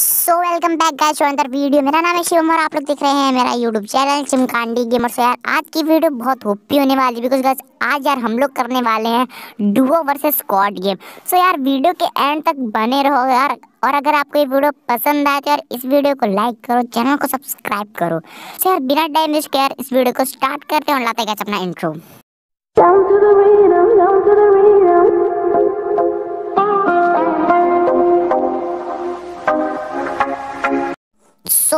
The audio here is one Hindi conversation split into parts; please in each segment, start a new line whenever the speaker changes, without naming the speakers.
सो वेलकम बैक गाइस अंदर वीडियो मेरा नाम है शिवम और आप लोग देख रहे हैं मेरा YouTube channel Chimkandi gamer so तो यार आज की वीडियो बहुत होप्पी होने वाली बिकॉज गाइस आज यार हम लोग करने वाले हैं duo versus squad game so यार वीडियो के एंड तक बने रहो यार और अगर आपको ये वीडियो पसंद आए तो यार इस वीडियो को लाइक करो चैनल को सब्सक्राइब करो सो यार बिना टाइम वेस्ट के इस वीडियो को स्टार्ट करते हैं और लाते गए अपना इंट्रो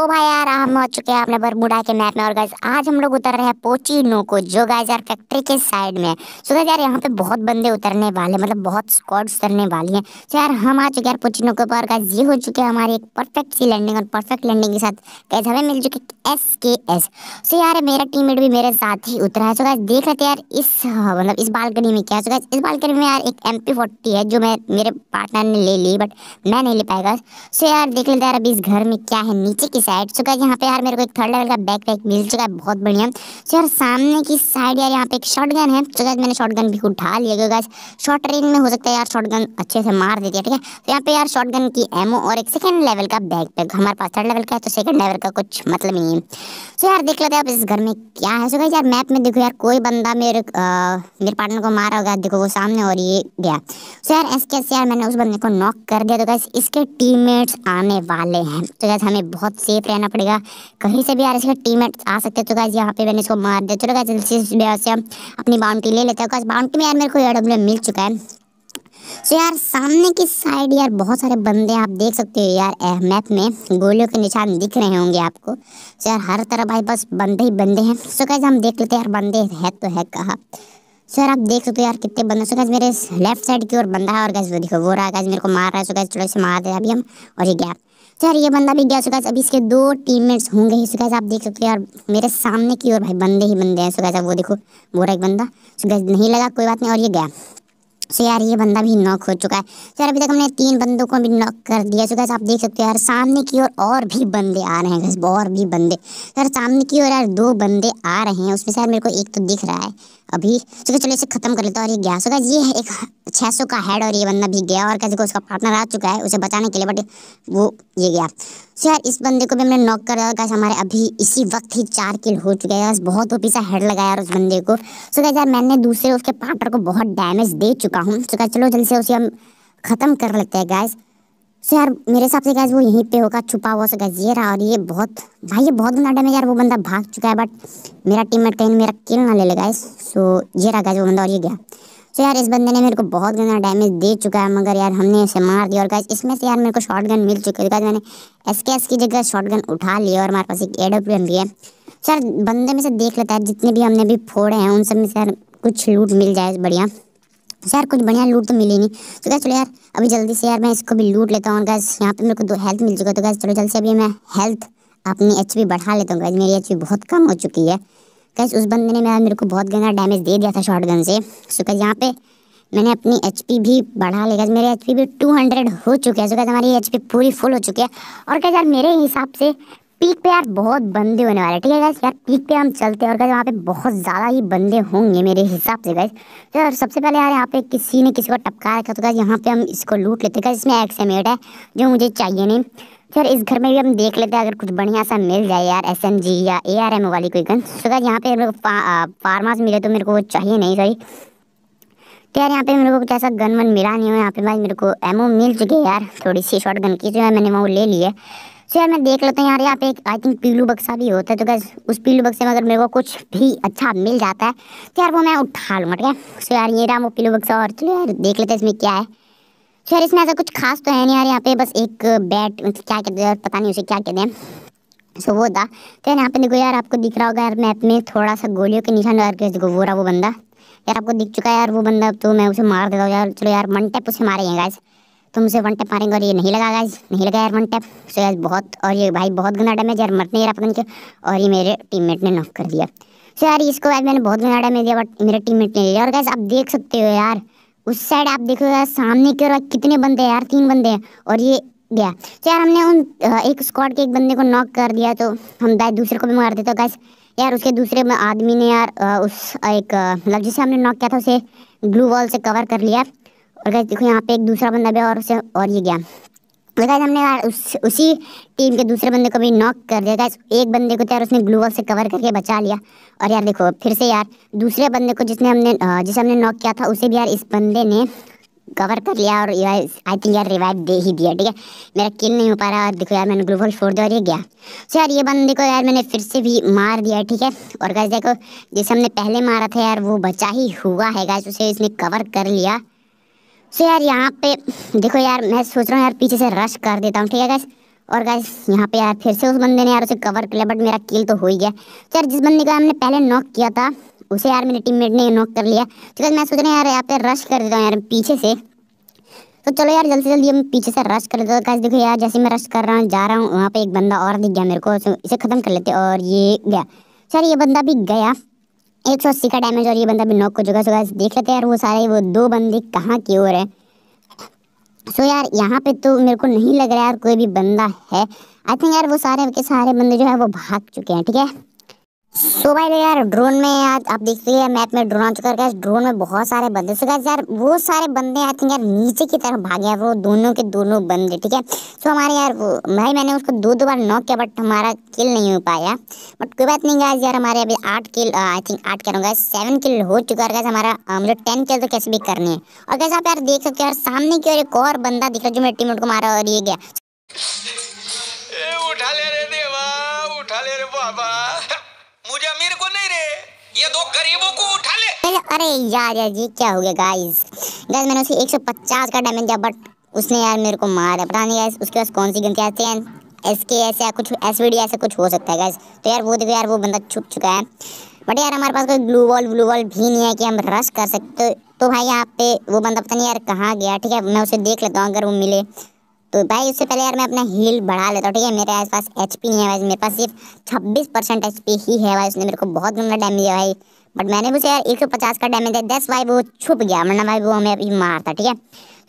तो भाई यार हम आ चुके हैं अपने बरमुडा के मैप में और गाइज आज हम लोग उतर रहे हैं पोची को जो गाइज यार फैक्ट्री के साइड में है सो गाइज यार यहाँ पे बहुत बंदे उतरने वाले मतलब बहुत स्क्वाड उतरने वाली हैं तो यार हम आ चुके यार पोची नोको पर गाइज ये हो चुके हैं हमारी एक परफेक्ट सी लैंडिंग और परफेक्ट लैंडिंग के साथ गाइज हमें मिल चुके एस के एस सो यार मेरा टीम भी मेरे साथ ही उतरा है सो गाइज देख थे यार इस हाँ, मतलब इस बालकनी में क्या सो गाइज इस बालकनी में यार एक एम है जो मैं मेरे पार्टनर ने ले ली बट मैं नहीं ले पाएगा सो यार देख लेते यार अभी इस घर में क्या है नीचे किस बैठ चुका है यहाँ पे यार मेरे को एक थर्ड लेवल का बैक पैक मिल चुका है बहुत बढ़िया सो यार सामने की साइड यार यहाँ पे एक शॉर्ट गन है तो मैंने शॉर्ट गन भी उठा लिया गया शॉर्ट रेंज में हो सकता है यार शॉर्ट गन अच्छे से मार देती है ठीक है तो यहाँ पे यार शॉर्ट गन की एमओ और एक सेकेंड लेवल का बैक पैक हमारे पास थर्ड लेवल का है तो सेकेंड लेवल का कुछ मतलब नहीं है सो यार देख लेते हैं आप इस घर में क्या है सो गाइज यार मैप में देखो यार कोई बंदा मेरे मेरे पार्टनर को मारा होगा देखो वो सामने और ये गया सो यार ऐसे कैसे यार मैंने उस बंदे को नॉक कर दिया तो गाइस इसके टीममेट्स आने वाले हैं तो गाइस हमें बहुत से सेफ रहना पड़ेगा कहीं से भी आर का टीम आ सकते तो गाइज यहाँ पे मैंने इसको मार दिया चलो गाइज जल्दी से हम अपनी बाउंड्री ले लेते हैं बाउंड्री में यार मेरे को एडब्ल्यू मिल चुका है सो तो यार सामने की साइड यार बहुत सारे बंदे आप देख सकते हो यार मैप में गोलियों के निशान दिख रहे होंगे आपको सो तो यार हर तरफ भाई बस बंदे ही बंदे हैं सो कैसे हम देख लेते हैं यार बंदे है तो है कहा सो यार आप देख सकते हो यार कितने बंदे सो कैसे मेरे लेफ्ट साइड की ओर बंदा है और कैसे वो देखो वो रहा गैस मेरे को मार रहा है सो कैसे थोड़े से मार दे अभी हम और ये गैप चार ये बंदा भी गया सुगैस अभी इसके दो टीममेट्स होंगे ही सुगैस आप देख सकते हो यार मेरे सामने की ओर भाई बंदे ही बंदे हैं सुगैस वो देखो बोरा एक बंदा सुगैस नहीं लगा कोई बात नहीं और ये गया सो यार ये बंदा भी नॉक हो चुका है यार अभी तक हमने तीन बंदों को भी नॉक कर दिया सो आप देख सकते हो यार सामने की ओर और, भी बंदे आ रहे हैं और भी बंदे सर सामने की ओर यार दो बंदे आ रहे हैं उसमें सर मेरे को एक तो दिख रहा है अभी चलो चलो इसे खत्म कर लेता और ये गया सो ये ये एक सौ का हेड और ये बंदा भी गया और कैसे उसका पार्टनर आ चुका है उसे बचाने के लिए बट वो ये गया सो यार इस बंदे को भी हमने नॉक कर दिया कैसे हमारे अभी इसी वक्त ही चार किल हो चुके हैं बहुत ओपी सा हेड लगाया यार उस बंदे को सो क्या यार मैंने दूसरे उसके पार्टनर को बहुत डैमेज दे चुका चुका हूँ तो चलो जल्दी से उसे हम ख़त्म कर लेते हैं गैस सो तो यार मेरे हिसाब से गैस वो यहीं पे होगा छुपा हुआ सका ये रहा और ये बहुत भाई ये बहुत गंदा डैमेज यार वो बंदा भाग चुका है बट मेरा टीममेट कहीं मेरा किल ना ले ले गैस सो ये रहा गैस वो बंदा और ये गया सो तो यार इस बंदे ने मेरे को बहुत गंदा डैमेज दे चुका है मगर यार हमने इसे मार दिया और गैस इसमें से यार मेरे को शॉर्ट गन मिल चुकी है गैस मैंने एस के एस की जगह शॉर्ट गन उठा लिया और हमारे पास एक ए डब्ल्यू एम भी है सर तो बंदे में से देख लेता है जितने भी हमने भी फोड़े हैं उन सब में से यार कुछ लूट मिल जाए बढ़िया तो यार कुछ बढ़िया लूट तो मिली नहीं तो क्या चलो यार अभी जल्दी से यार मैं इसको भी लूट लेता हूँ गैस यहाँ पे मेरे को दो हेल्थ मिल चुका है तो गैस चलो जल्दी से अभी मैं हेल्थ अपनी एच बढ़ा लेता हूँ गैस मेरी एच बहुत कम हो चुकी है गैस उस बंदे ने मेरा मेरे को बहुत गंदा डैमेज दे दिया था शॉर्ट गन से सो गैस यहाँ पे मैंने अपनी एच भी बढ़ा लिया गैस मेरे एच भी टू हंड्रेड हो चुके हैं सो गैस हमारी एच पूरी फुल हो चुकी है और क्या यार मेरे हिसाब से पीक पे यार बहुत बंदे होने वाले ठीक है यार पीक पे हम चलते हैं और गैस वहाँ पे बहुत ज़्यादा ही बंदे होंगे मेरे हिसाब से गैस तो यार सबसे पहले यार यहाँ पे किसी ने किसी को टपका रखा तो गैस यहाँ पे हम इसको लूट लेते हैं इसमें एक्स एम है जो मुझे चाहिए नहीं तो यार इस घर में भी हम देख लेते हैं अगर कुछ बढ़िया सा मिल जाए यार एस जी या ए आर एम वाली कोई गन तो गैस यहाँ पे मेरे को फार्मास मिले तो मेरे को वो चाहिए नहीं सॉरी तो यार यहाँ पे मेरे को कुछ ऐसा गन वन मिला नहीं हो यहाँ पे भाई मेरे को एमओ मिल चुकी है यार थोड़ी सी शॉर्ट गन की जो है मैंने वो ले ली है सो यार मैं देख लेता हूँ यार यहाँ पे एक आई थिंक पीलू बक्सा भी होता है तो गैस उस पीलू बक्से में अगर मेरे को कुछ भी अच्छा मिल जाता है तो यार वो मैं उठा लूँगा ठीक है सो यार ये रहा वो पीलू बक्सा और चलो यार देख लेते हैं इसमें क्या है सो यार इसमें ऐसा कुछ खास तो है नहीं यार यहाँ पे बस एक बैट मतलब क्या कहते हैं पता नहीं उसे क्या कहते हैं सो वो था तो यार यहाँ पे देखो यार आपको दिख रहा होगा यार मैप में थोड़ा सा गोलियों के निशान लगा देखो वो रहा वो बंदा यार आपको दिख चुका है यार वो बंदा तो मैं उसे मार देता हूँ यार चलो यार मन टैप उसे मारेंगे गाइस तुमसे वन टैप मारेंगे और ये नहीं लगा गाइज नहीं लगा यार वन टैप सो यार बहुत और ये भाई बहुत गंदा डैमेज यार मर नहीं रहा के और ये मेरे टीममेट ने नॉक कर दिया सो यार इसको आज मैंने बहुत गंदा डैमेज दिया बट मेरे मेट ने लिया और गैस आप देख सकते हो यार उस साइड आप देखो यार सामने की ओर कितने बंदे हैं यार तीन बंदे हैं और ये गया तो यार हमने उन एक स्क्वाड के एक बंदे को नॉक कर दिया तो हम दाए दूसरे को भी मार देते तो गैस यार उसके दूसरे आदमी ने यार उस एक मतलब जिसे हमने नॉक किया था उसे ग्लू वॉल से कवर कर लिया और गैस देखो यहाँ पे एक दूसरा बंदा भी और उसे और ये गया और तो गैस हमने उस उसी टीम के दूसरे बंदे को भी नॉक कर दिया गैस एक बंदे को तो यार उसने ग्लूवल से कवर करके बचा लिया और यार देखो फिर से यार दूसरे बंदे को जिसने हमने जिसे हमने नॉक किया था उसे भी यार इस बंदे ने कवर कर लिया और आई थिंक यार रिवाइव दे ही दिया ठीक है मेरा किल नहीं हो पा रहा और देखो यार मैंने ग्लूफॉल छोड़ दिया और ये गया सो यार ये बंदे को यार मैंने फिर से भी मार दिया ठीक है और गैस देखो जिसे हमने पहले मारा था यार वो बचा ही हुआ है गैस उसे इसने कवर कर लिया सो यार यहाँ पे देखो यार मैं सोच रहा हूँ यार पीछे से रश कर देता हूँ ठीक है गैस और गैस यहाँ पे यार फिर से उस बंदे ने यार उसे कवर किया बट मेरा किल तो हो ही गया तो यार जिस बंदे का हमने पहले नॉक किया था उसे यार मेरे टीममेट ने नॉक कर लिया तो है मैं सोच रहा हूँ यार यहाँ पे रश कर देता हूँ यार पीछे से तो चलो यार जल्दी से जल्दी हम पीछे से रश कर देते हैं गैस देखो यार जैसे मैं रश कर रहा हूँ जा रहा हूँ वहाँ पे एक बंदा और दिख गया मेरे को इसे ख़त्म कर लेते और ये गया सर ये बंदा भी गया एक सौ अस्सी का डैमेज और ये बंदा भी नॉक हो चुका है देख लेते हैं यार वो सारे वो दो बंदे कहाँ की ओर है सो यार यहाँ पे तो मेरे को नहीं लग रहा यार कोई भी बंदा है आई थिंक यार वो सारे के सारे बंदे जो है वो भाग चुके हैं ठीक है सो भाई यार ड्रोन में आज आप देख सकते हैं मैप में ड्रोन आ चुका है ड्रोन में बहुत सारे बंदे सो so, यार वो सारे बंदे आई थिंक यार नीचे की तरफ भागे हैं वो दोनों के दोनों बंदे ठीक है सो हमारे यार भाई मैंने उसको दो दो बार नॉक किया बट हमारा किल नहीं हो पाया बट कोई बात नहीं गाइस यार हमारे अभी आठ किल आई थिंक आठ कह रहा हूँ सेवन किल हो चुका है हमारा मुझे टेन किल तो कैसे भी करनी है और कैसे आप यार देख सकते हो यार सामने की ओर एक और बंदा दिख रहा है जो मेरे टीम को मारा और ये गया ये दो गरीबों को उठा ले अरे यार यार जी क्या हो गया गाइस गाइस मैंने उसे 150 का डैमेज दिया बट उसने यार मेरे को मारा पता नहीं गाइस उसके पास कौन सी गन आते हैं एस के या कुछ एस वी डी ऐसे कुछ हो सकता है गाइस तो यार वो देखो यार वो बंदा छुप चुका है बट यार हमारे पास कोई ग्लू बॉल ब्लू बॉल भी नहीं है कि हम रश कर सकते तो भाई यहाँ पे वो बंदा पता नहीं यार कहाँ गया ठीक है मैं उसे देख लेता हूँ अगर वो मिले तो भाई इससे पहले यार मैं अपना हील बढ़ा लेता हूँ ठीक है मेरे आस पास एच पी नहीं है भाई मेरे पास सिर्फ छब्बीस परसेंट एच पी ही है भाई उसने मेरे को बहुत गंदा डैमेज दिया भाई बट मैंने उसे यार एक सौ पचास का डैमेज दिया दस भाई वो छुप गया मरना भाई वो हमें अभी मारता ठीक है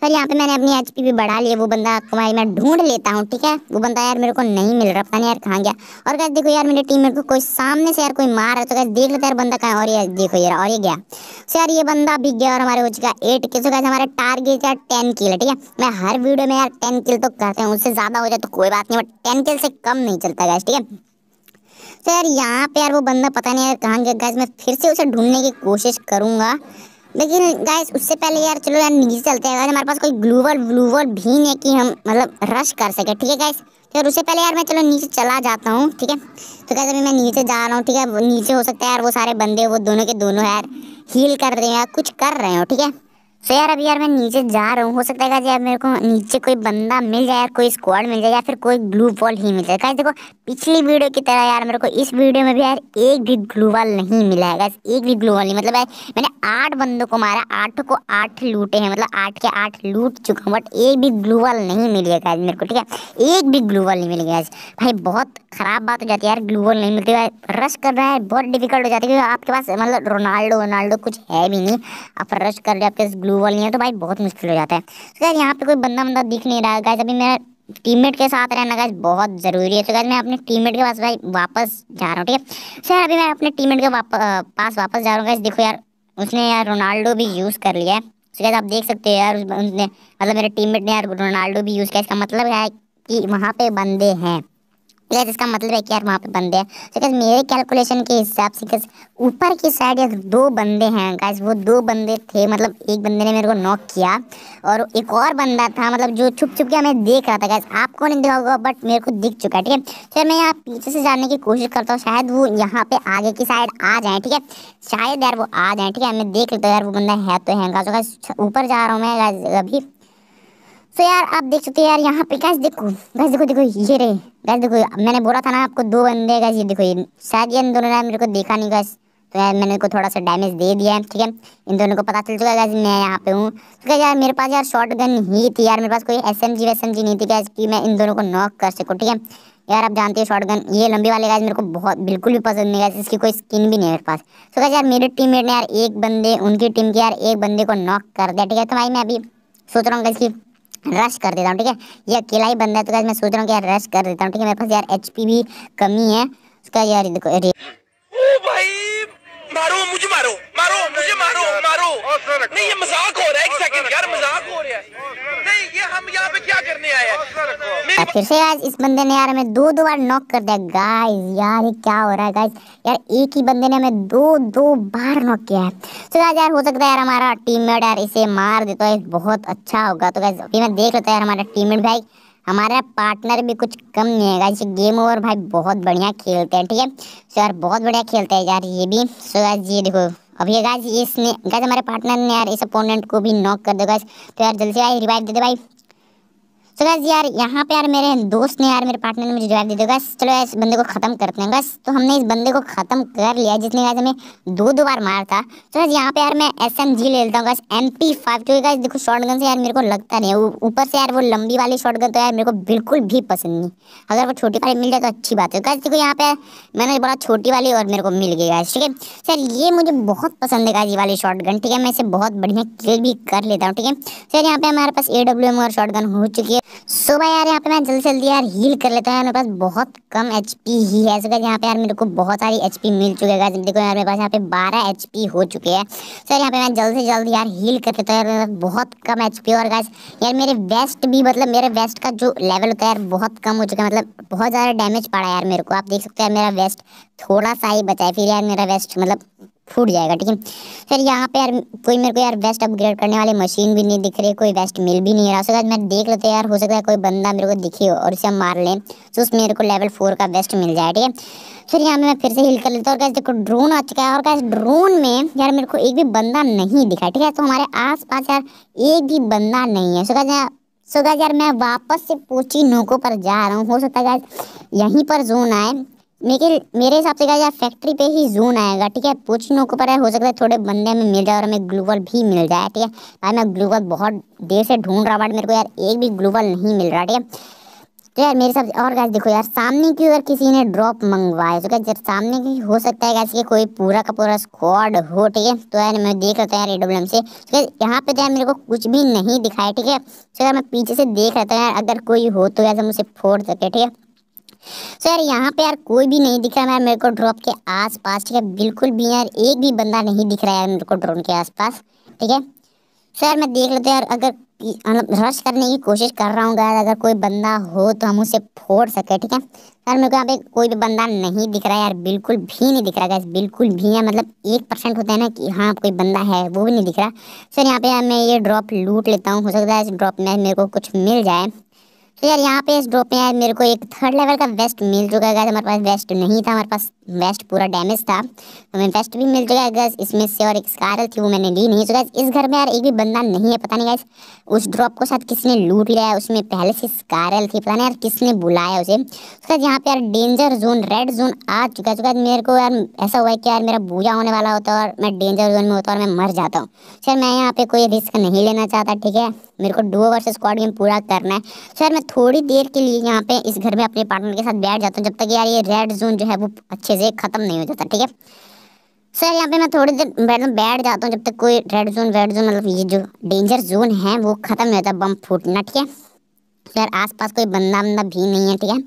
सर यहाँ पे मैंने अपनी एच भी बढ़ा लिया वो बंदा भाई मैं ढूंढ लेता हूँ ठीक है वो बंदा यार मेरे को नहीं मिल रहा पता नहीं यार कहाँ गया और कैसे देखो यार मेरे टीम मेरे को कोई सामने से यार कोई मार रहा है तो कैसे देख लेते यार बंदा कहाँ और यार देखो यार और ये गया सो यार ये बंदा भी गया और हमारे हो चुका एट किल सो कैसे हमारा टारगेट यार टेन किल है ठीक है मैं हर वीडियो में यार टेन किल तो करते हैं उससे ज़्यादा हो जाए तो कोई बात नहीं बट टेन किल से कम नहीं चलता गैस ठीक है सर यहाँ पे यार वो बंदा पता नहीं यार कहाँ गया गैस मैं फिर से उसे ढूंढने की कोशिश करूँगा लेकिन गाइस उससे पहले यार चलो यार नीचे चलते हैं हमारे पास कोई ग्लूवर व्लूवर भी नहीं है कि हम मतलब रश कर सके ठीक है गाइस तो यार उससे पहले यार मैं चलो नीचे चला जाता हूँ ठीक है तो कैसे अभी मैं नीचे जा रहा हूँ ठीक है नीचे हो सकता है यार वो सारे बंदे वो दोनों के दोनों यार हील कर रहे हैं यार कुछ कर रहे हो ठीक है तो यार अभी यार मैं नीचे जा रहा हूँ हो सकता है यार मेरे को नीचे कोई बंदा मिल जाए यार कोई स्क्वाड मिल जाए या फिर कोई ग्लू वॉल ही मिल जाए गाइस देखो पिछली वीडियो की तरह यार मेरे को इस वीडियो में भी यार एक भी ग्लू वॉल नहीं मिला है गाइस एक भी ग्लू वॉल नहीं मतलब यार मैंने आठ बंदों को मारा आठ को आठ लूटे हैं मतलब आठ के आठ लूट चुका हूँ बट एक भी ग्लू वॉल नहीं मिली है मेरे को ठीक है एक भी ग्लू वॉल नहीं मिली गाइस भाई बहुत ख़राब बात हो जाती है यार ग्लू वॉल नहीं मिलती रश कर रहा है बहुत डिफिकल्ट हो जाती है क्योंकि आपके पास मतलब रोनाल्डो वोनाल्डो कुछ है भी नहीं आप रश कर रहे हो आपके ब्लू वॉल नहीं है तो भाई बहुत मुश्किल हो जाता है तो गैस यहाँ पे कोई बंदा बंदा दिख नहीं रहा है अभी मेरा टीममेट के साथ रहना गैस बहुत ज़रूरी है तो गैस मैं अपने टीममेट के पास भाई वापस जा रहा हूँ ठीक है सर तो अभी मैं अपने टीममेट के वाप, पास वापस जा रहा हूँ गैस देखो यार उसने यार रोनाल्डो भी यूज़ कर लिया है तो आप देख सकते हो यार उसने मतलब मेरे टीममेट ने यार रोनाल्डो भी यूज़ किया इसका मतलब है कि वहाँ पे बंदे हैं प्लस इसका मतलब है कि यार वहाँ पे बंदे हैं तो मेरे कैलकुलेशन के हिसाब से ऊपर की साइड या दो बंदे हैं गाइस वो दो बंदे थे मतलब एक बंदे ने मेरे को नॉक किया और एक और बंदा था मतलब जो छुप छुप के हमें देख रहा था गाइस आपको नहीं दिखा होगा बट मेरे को दिख चुका है ठीक है फिर मैं यहाँ पीछे से जाने की कोशिश करता हूँ शायद वो यहाँ पे आगे की साइड आ जाए ठीक है शायद यार वो आ जाए ठीक है मैं देख लेता हूँ यार वो बंदा है तो है ऊपर जा रहा हूँ मैं अभी सो तो यार आप देख सकते हो यार यहाँ पे गैस देखो गैस देखो देखो ये रे गैस देखो मैंने बोला था ना आपको दो बंदे गैस ये देखो ये शायद ये इन दोनों ने मेरे को देखा नहीं गैस तो यार मैंने इनको थोड़ा सा डैमेज दे दिया है ठीक है इन दोनों को पता चल चुका है गैस मैं यहाँ पे हूँ तो क्या यार मेरे पास यार शॉर्ट गन ही थी यार मेरे पास कोई एस एम जी वैस एम जी नहीं थी गैस कि मैं इन दोनों को नॉक कर सकूँ ठीक है यार आप जानते हो शॉर्ट गन ये लंबी वाले गैस मेरे को बहुत बिल्कुल भी पसंद नहीं गैस इसकी कोई स्किन भी नहीं है मेरे पास तो क्या यार मेरे टीम ने यार एक बंदे उनकी टीम के यार एक बंदे को नॉक कर दिया ठीक है तो भाई मैं अभी सोच रहा हूँ गैस की रश कर देता हूँ ठीक है ये अकेला ही बंदा है तो मैं सोच रहा हूँ कि यार रश कर देता हूँ ठीक है मेरे पास यार एच भी कमी है उसका यार देखो भाई मारो मुझे मारो मारो मुझे मारो मारो नहीं ये मजाक हो रहा है एक सेकंड यार मजाक हो रहा है हम यहाँ पे क्या करने आए हैं फिर से आज इस बंदे ने यार हमें दो दो बार नॉक कर दिया गाइस यार ये क्या हो रहा है गाइस यार एक ही बंदे ने हमें दो दो बार नॉक किया है तो यार यार हो सकता है यार हमारा टीम मेट यार इसे मार देता तो है बहुत अच्छा होगा तो गाइस अभी मैं देख लेता है यार हमारा टीम मेट भाई हमारा पार्टनर भी कुछ कम नहीं है गाइस गेम ओवर भाई बहुत बढ़िया खेलते हैं ठीक है सो यार बहुत बढ़िया खेलते हैं यार ये भी सो गाइस ये देखो अभी गाइस इसने गाइस हमारे पार्टनर ने यार इस अपोनेंट को भी नॉक कर दो गाइस तो यार जल्दी से भाई रिवाइव दे दे भाई तो गैस यार यहाँ पे यार मेरे दोस्त ने यार मेरे पार्टनर ने मुझे जवाब दे दिया चलो इस बंदे को ख़त्म करते हैं बस तो हमने इस बंदे को ख़त्म कर लिया जिसने गैस हमें दो दो बार मारा था तो गैस यहाँ पे यार मैं एस एम जी ले लेता हूँ बस एम पी फाइव क्योंकि गैस देखो शॉर्ट गन से यार मेरे को लगता नहीं है ऊपर से यार वो लंबी वाली शॉर्ट गन तो यार मेरे को बिल्कुल भी पसंद नहीं अगर वो छोटी वाली मिल जाए तो अच्छी बात है गैस देखो यहाँ पे मैंने बोला छोटी वाली और मेरे को मिल गई गैस ठीक है सर ये मुझे बहुत पसंद है गाजी वाली शॉर्ट गन ठीक है मैं इसे बहुत बढ़िया किल भी कर लेता हूँ ठीक है सर यहाँ पे हमारे पास ए डब्ल्यू एम और शॉर्ट गन हो चुकी है सो भाई यार यहाँ पे मैं जल्दी जल्दी यार हील कर लेता हूँ मेरे पास बहुत कम एच ही है सर यहाँ पे यार मेरे को बहुत सारी एच मिल चुके हैं देखो यार मेरे पास यहाँ पे बारह एच हो चुके हैं सर यहाँ पे मैं जल्द से जल्द यार हील कर लेता हूँ यार बहुत कम एच और गाइस यार मेरे वेस्ट भी मतलब मेरे वेस्ट का जो लेवल होता है यार बहुत कम हो चुका है मतलब बहुत ज़्यादा डैमेज पड़ा है यार मेरे को आप देख सकते हो यार मेरा वेस्ट थोड़ा सा ही बचा है फिर यार मेरा वेस्ट मतलब फूट जाएगा ठीक है फिर यहाँ पे यार कोई मेरे को यार वेस्ट अपग्रेड करने वाले मशीन भी नहीं दिख रही कोई वेस्ट मिल भी नहीं रहा उसके मैं देख लेते यार हो सकता है कोई बंदा मेरे को दिखे हो और उसे हम मार लें तो उसमें मेरे को लेवल फोर का वेस्ट मिल जाए ठीक है फिर यहाँ पे मैं फिर से हिल कर लेता हूँ और कैसे देखो ड्रोन आ चुका है और कैसे ड्रोन में यार मेरे को एक भी बंदा नहीं दिखा ठीक है तो हमारे पास यार एक भी बंदा नहीं है सो सो यार मैं वापस से पोची नोको पर जा रहा हूँ हो सकता है यार यहीं पर जोन आए निखिल मेरे हिसाब से यार फैक्ट्री पे ही जून आएगा ठीक है कुछ नौकों पर है हो सकता है थोड़े बंदे हमें मिल जाए और हमें ग्लूवल भी मिल जाए ठीक है भाई मैं ग्लूवल बहुत देर से ढूंढ रहा बट मेरे को यार एक भी ग्लूवल नहीं मिल रहा ठीक है तो यार मेरे हिसाब से और गैस देखो यार सामने की अगर किसी ने ड्रॉप मंगवाया तो क्या जब सामने की हो सकता है गैस कि कोई पूरा का पूरा स्क्वाड हो ठीक है तो यार मैं देख लेता हूँ यार ए से तो क्या यहाँ पे तो यार मेरे को कुछ भी नहीं दिखाया ठीक है तो यार मैं पीछे से देख लेता हूँ यार अगर कोई हो तो यार हम उसे फोड़ सके ठीक है सो यार यहाँ पे यार कोई भी नहीं दिख रहा है मेरे को ड्रॉप के आस पास ठीक है बिल्कुल भी यार एक भी बंदा नहीं दिख रहा है मेरे को ड्रोन के आसपास ठीक है सो यार मैं देख लेता यार अगर मतलब रश करने की कोशिश कर रहा हूँ यार अगर कोई बंदा हो तो हम उसे फोड़ सके ठीक है सर मेरे को यहाँ पे कोई भी बंदा नहीं दिख रहा है यार बिल्कुल भी नहीं दिख रहा है बिल्कुल भी है मतलब एक परसेंट होता है ना कि हाँ कोई बंदा है वो भी नहीं दिख रहा सर यहाँ पे यार मैं ये ड्रॉप लूट लेता हूँ हो सकता है इस ड्रॉप में मेरे को कुछ मिल जाए तो यार यहाँ पे इस ड्रॉप में यार मेरे को एक थर्ड लेवल का वेस्ट मिल चुका है हमारे पास वेस्ट नहीं था हमारे पास वेस्ट पूरा डैमेज था तो हमें वेस्ट भी मिल जाएगा गैस इसमें से और एक स्कारल थी वो मैंने ली नहीं सो गैस इस घर में यार एक भी बंदा नहीं है पता नहीं गैस उस ड्रॉप को साथ किसने लूट लिया है उसमें पहले से स्कारल थी पता नहीं यार किसने बुलाया उसे सो गैस यहाँ पे यार डेंजर जोन रेड जोन आ चुका है चुका मेरे को यार ऐसा हुआ है कि यार मेरा बूझा होने वाला होता और मैं डेंजर जोन में होता और मैं मर जाता हूँ सर मैं यहाँ पर कोई रिस्क नहीं लेना चाहता ठीक है मेरे को डुओ वर्सेस स्क्वाड गेम पूरा करना है सर मैं थोड़ी देर के लिए यहाँ पे इस घर में अपने पार्टनर के साथ बैठ जाता हूँ जब तक यार ये रेड जोन जो है वो अच्छे से ये ख़त्म नहीं हो जाता ठीक है सर यहाँ पे मैं थोड़ी देर बैठ बैठ जाता हूँ जब तक कोई रेड जोन वेड जोन मतलब ये जो डेंजर जोन है वो ख़त्म नहीं होता बम फूटना ठीक है आस आसपास कोई बंदा बंदा भी नहीं है ठीक है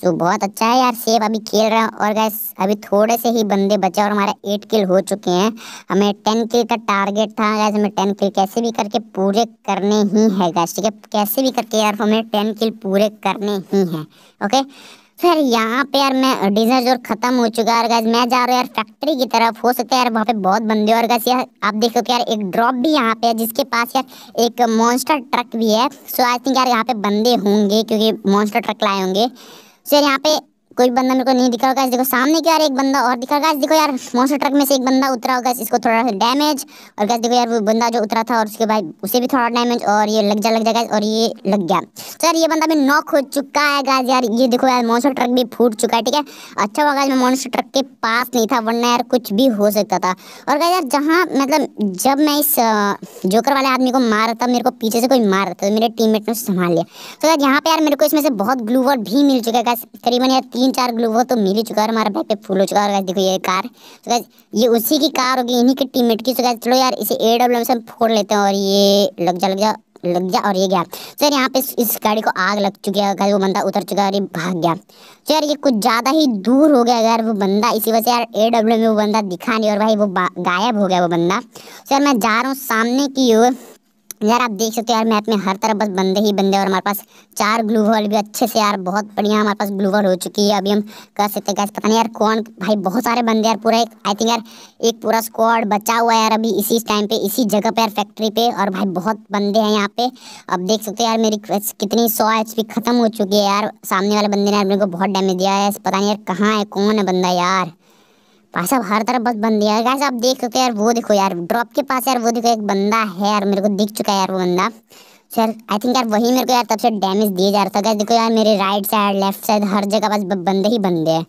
सो बहुत अच्छा है यार सेफ अभी खेल रहा है और गैस अभी थोड़े से ही बंदे बचे और हमारा एट किल हो चुके हैं हमें टेन किल का टारगेट था गैस हमें टेन किल कैसे भी करके पूरे करने ही है गैस ठीक है कैसे भी करके यार हमें टेन किल पूरे करने ही हैं ओके सर यहाँ पे यार मैं डीजल जोर खत्म हो चुका है और मैं जा रहा हूँ यार फैक्ट्री की तरफ हो सकता है यार वहाँ पे बहुत बंदे और गैस यार आप देख कि यार एक ड्रॉप भी यहाँ पे है जिसके पास यार एक मॉन्स्टर ट्रक भी है सो आई थिंक यार यहाँ पे बंदे होंगे क्योंकि मॉन्स्टर ट्रक लाए होंगे सो यार यहाँ पे कोई बंदा मेरे को नहीं दिखा होगा देखो सामने क्या यार एक बंदा और दिखा गया देखो यार मोस्टर ट्रक में से एक बंदा उतरा होगा इसको थोड़ा सा डैमेज और गैस देखो यार वो बंदा जो उतरा था और उसके बाद उसे भी थोड़ा डैमेज और ये लग जा लग जाएगा और ये लग गया तो यार ये बंदा भी नॉक हो चुका है गैस यार ये देखो यार मोस्टर ट्रक भी फूट चुका है ठीक है अच्छा हुआ मैं मोस्टर ट्रक के पास नहीं था वरना यार कुछ भी हो सकता था और गैस यार जहाँ मतलब जब मैं इस जोकर वाले आदमी को मार था मेरे को पीछे से कोई मार रहा था तो मेरे टीम ने संभाल लिया तो यार यहाँ पे यार मेरे को इसमें से बहुत ग्लूवर भी मिल चुका है गैस करीबन यार तीन चार ग्लू वो तो मिल ही चुका है हमारा बैग पे फूल हो चुका है देखो ये कार तो गैस ये उसी की कार होगी इन्हीं के टीम की तो गैस चलो यार इसे ए डब्ल्यू से फोड़ लेते हैं और ये लग जा लग जा लग जा और ये गया सर तो यहाँ पे इस, इस गाड़ी को आग लग चुकी है अगर वो बंदा उतर चुका है और ये भाग गया तो यार ये कुछ ज़्यादा ही दूर हो गया अगर वो बंदा इसी वजह से यार ए डब्ल्यू में वो बंदा दिखा नहीं और भाई वो गायब हो गया वो बंदा सर तो मैं जा रहा हूँ सामने की ओर यार आप देख सकते हो यार मैप में हर तरफ बस बंदे ही बंदे और हमारे पास चार ग्लू वॉल भी अच्छे से यार बहुत बढ़िया हमारे पास ग्लू वॉल हो चुकी है अभी हम कर सकते हैं पता नहीं यार कौन भाई बहुत सारे बंदे यार पूरा एक आई थिंक यार एक पूरा स्क्वाड बचा हुआ है यार अभी इसी टाइम पे इसी जगह पे यार फैक्ट्री पे और भाई बहुत बंदे हैं यहाँ पे अब देख सकते हो यार मेरी कितनी सौ एच खत्म हो चुकी है यार सामने वाले बंदे ने यार मेरे को बहुत डैमेज दिया है पता नहीं यार कहाँ है कौन है बंदा यार भाई साहब हर तरफ बस बंदी है गाइस आप देख सकते हो यार वो देखो यार ड्रॉप के पास यार वो देखो एक बंदा है यार मेरे को दिख चुका है यार वो बंदा सर आई थिंक यार वही मेरे को यार तब से डैमेज दिए जा रहा था गैस देखो यार मेरे राइट साइड लेफ्ट साइड हर जगह बस बंदे ही बंदे हैं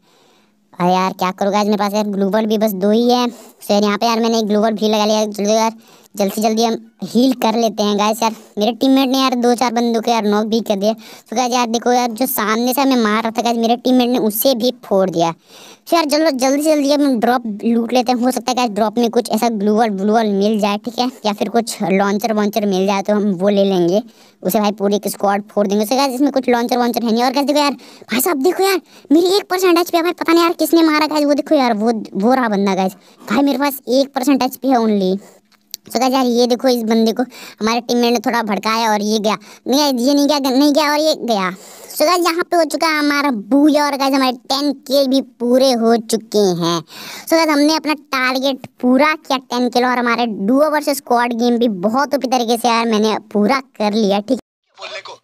भाई यार क्या करूँगा मेरे पास यार ग्लूबल भी बस दो ही है सर यहाँ पे यार मैंने एक ग्लूबल भी लगा लिया यार जल्द से जल्दी हम हील कर लेते हैं गाइस यार मेरे टीममेट ने यार दो चार बंदों को यार नॉक भी कर दिया तो गाइस यार देखो यार जो सामने से हमें मार रहा था गाइस मेरे टीममेट ने उससे भी फोड़ दिया तो यार चलो जल्दी से जल्दी हम ड्रॉप लूट लेते हैं हो सकता है गाइस ड्रॉप में कुछ ऐसा ग्लू वॉल ब्लू वॉल मिल जाए ठीक है या फिर कुछ लॉन्चर वॉन्चर मिल जाए तो हम वो ले लेंगे उसे भाई पूरी एक स्क्वाड फोड़ देंगे उसे गाइस इसमें कुछ लॉन्चर वॉन्चर है नहीं और गाइस देखो यार भाई साहब देखो यार मेरी एक परसेंट एच है भाई पता नहीं यार किसने मारा गाइस वो देखो यार वो वो रहा बंदा गाइस भाई मेरे पास एक परसेंट एच है ओनली सोचा तो यार ये देखो इस बंदे को हमारे टीममेट ने थोड़ा भड़काया और ये गया नहीं ये नहीं गया नहीं गया और ये गया सोचा तो गाइज यहाँ पे हो चुका है हमारा बूया और गाइज हमारे टेन के भी पूरे हो चुके हैं सो तो हमने अपना टारगेट पूरा किया टेन किलो और हमारे डुओ वर्सेस स्क्वाड गेम भी बहुत तरीके से यार मैंने पूरा कर लिया ठीक है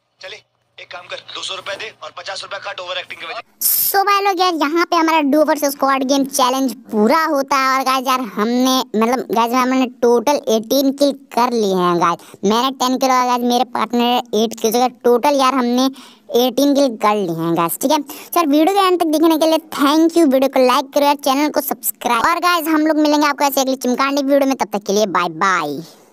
एक काम कर दो सौ रूपए दे और पचास रूपए काट ओवर एक्टिंग के सो भाई लोग यार यहाँ पे हमारा duo versus squad game challenge पूरा होता है और गाइज यार हमने मतलब गाइज हमने टोटल 18 किल कर लिए हैं गाइज मैंने 10 किल और गाइज मेरे पार्टनर 8 किल तो टोटल यार हमने 18 किल कर लिए हैं गाइस ठीक है सर वीडियो के एंड तक देखने के लिए थैंक यू वीडियो को लाइक करो और चैनल को सब्सक्राइब और गाइस हम लोग मिलेंगे आपको ऐसे अगली चिमकांडी वीडियो में तब तक के लिए बाय बाय